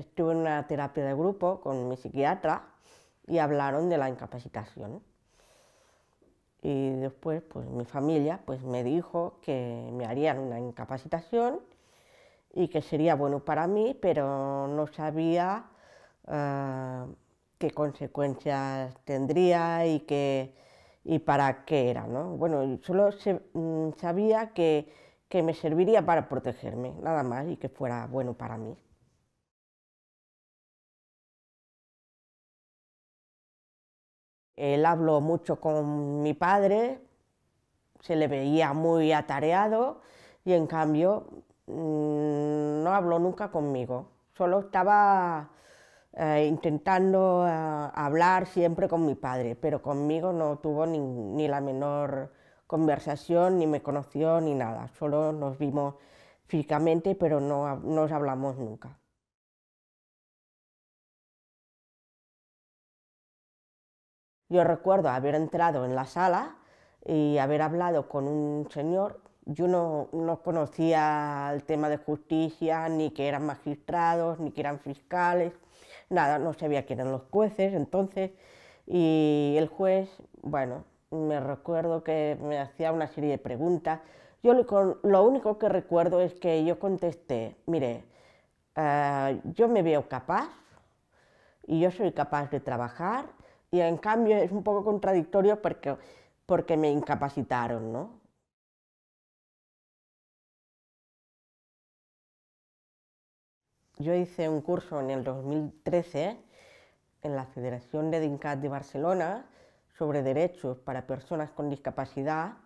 estuve en una terapia de grupo con mi psiquiatra y hablaron de la incapacitación. Y después, pues mi familia pues, me dijo que me harían una incapacitación y que sería bueno para mí, pero no sabía eh, qué consecuencias tendría y, para qué era. Bueno, solo mm, sabía que me serviría para protegerme, nada más, y que fuera bueno para mí. Él habló mucho con mi padre, se le veía muy atareado y en cambio mm, no habló nunca conmigo. Solo estaba eh, intentando eh, hablar siempre con mi padre, pero conmigo no tuvo ni, ni, la menor conversación, ni me conoció, ni nada. Solo nos vimos físicamente, pero no nos hablamos nunca. Yo recuerdo haber entrado en la sala y haber hablado con un señor. Yo no, conocía el tema de justicia, ni que eran magistrados, ni que eran fiscales, nada, no sabía quién eran los jueces entonces. Y el juez, bueno, me recuerdo que me hacía una serie de preguntas. Yo lo, único que recuerdo es que yo contesté, mire, eh, yo me veo capaz y yo soy capaz de trabajar y en cambio es un poco contradictorio porque, me incapacitaron, ¿no? Yo hice un curso en el 2013 en la Federación de DINCAT de Barcelona sobre derechos para personas con discapacidad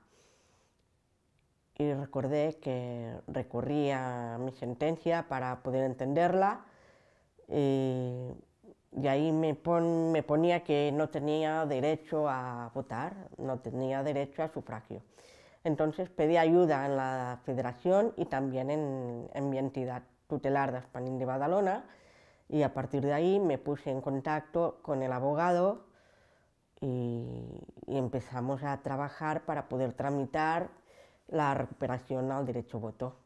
y recordé que recurría mi sentencia para poder entenderla y ahí me, ponía que no tenía derecho a votar, no tenía derecho a sufragio. Entonces pedí ayuda en la federación y también en, mi entidad tutelar de España de Badalona y a partir de ahí me puse en contacto con el abogado y, empezamos a trabajar para poder tramitar la recuperación al derecho voto.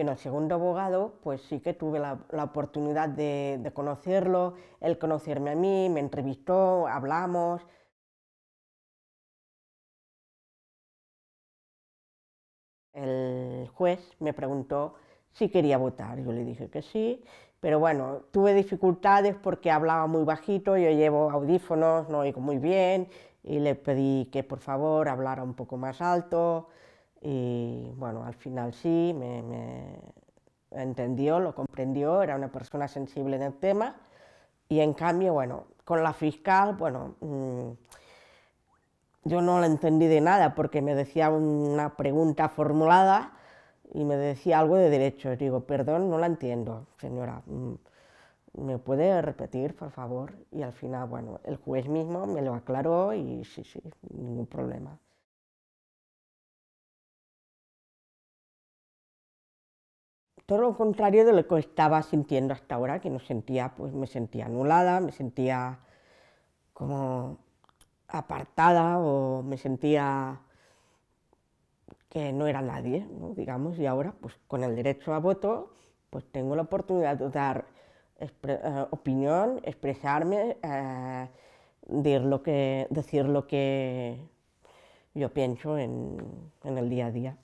el segundo abogado, pues sí que tuve la, oportunidad de, de, conocerlo, él conocerme a mí, me entrevistó, hablamos. El juez me preguntó si quería votar, yo le dije que sí, pero bueno, tuve dificultades porque hablaba muy bajito, yo llevo audífonos, no oigo muy bien, y le pedí que por favor hablara un poco más alto. Y bueno, al final sí, me, entendió, lo comprendió, era una persona sensible en el tema. Y en cambio, bueno, con la fiscal, bueno, mm, yo no la entendí de nada porque me decía una pregunta formulada y me decía algo de derecho Digo, perdón, no la entiendo, señora. Mm, ¿Me puede repetir, por favor? Y al final, bueno, el juez mismo me lo aclaró y sí, sí, ningún problema. todo lo contrario de lo que estaba sintiendo hasta ahora, que no sentía, pues me sentía anulada, me sentía como apartada o me sentía que no era nadie, digamos, y ahora pues con el derecho a voto pues tengo la oportunidad de dar eh, opinión, expresarme, eh, decir, lo que, decir lo que yo pienso en el día a día.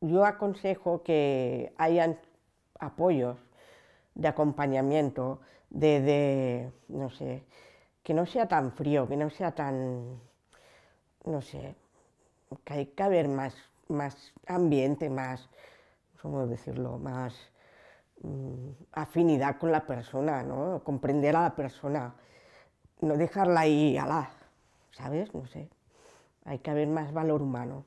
yo aconsejo que hayan apoyos de acompañamiento, de, no sé, que no sea tan frío, que no sea tan, no sé, que hay que haber más, más ambiente, más, ¿cómo decirlo?, más mm, afinidad con la persona, ¿no? Comprender a la persona, no dejarla ahí, la, ¿sabes? No sé, hay que haber más valor humano.